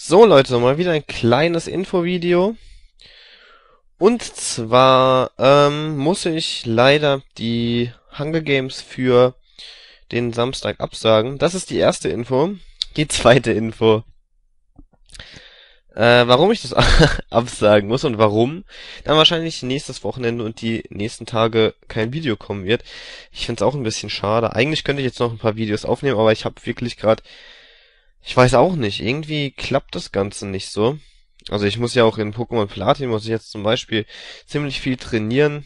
So Leute, mal wieder ein kleines Infovideo. Und zwar ähm, muss ich leider die Hunger Games für den Samstag absagen. Das ist die erste Info. Die zweite Info. Äh, warum ich das absagen muss und warum dann wahrscheinlich nächstes Wochenende und die nächsten Tage kein Video kommen wird. Ich finde es auch ein bisschen schade. Eigentlich könnte ich jetzt noch ein paar Videos aufnehmen, aber ich habe wirklich gerade ich weiß auch nicht, irgendwie klappt das Ganze nicht so. Also ich muss ja auch in Pokémon Platin, muss ich jetzt zum Beispiel ziemlich viel trainieren.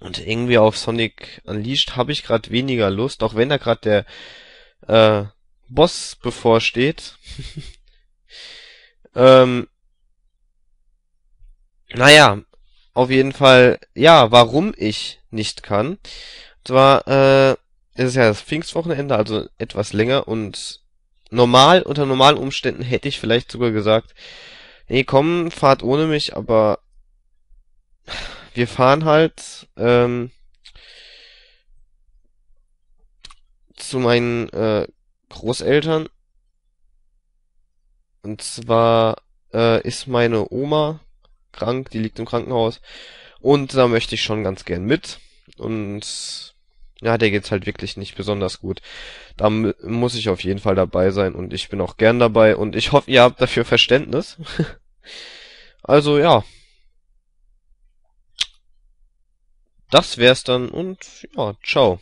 Und irgendwie auf Sonic Unleashed habe ich gerade weniger Lust, auch wenn da gerade der äh, Boss bevorsteht. ähm, naja, auf jeden Fall, ja, warum ich nicht kann. Und zwar äh, ist es ja das Pfingstwochenende, also etwas länger und normal, unter normalen Umständen hätte ich vielleicht sogar gesagt, nee, komm, fahrt ohne mich, aber wir fahren halt ähm, zu meinen äh, Großeltern. Und zwar äh, ist meine Oma krank, die liegt im Krankenhaus. Und da möchte ich schon ganz gern mit. Und ja, der geht's halt wirklich nicht besonders gut. Da muss ich auf jeden Fall dabei sein und ich bin auch gern dabei und ich hoffe, ihr habt dafür Verständnis. also ja. Das wär's dann und ja, ciao.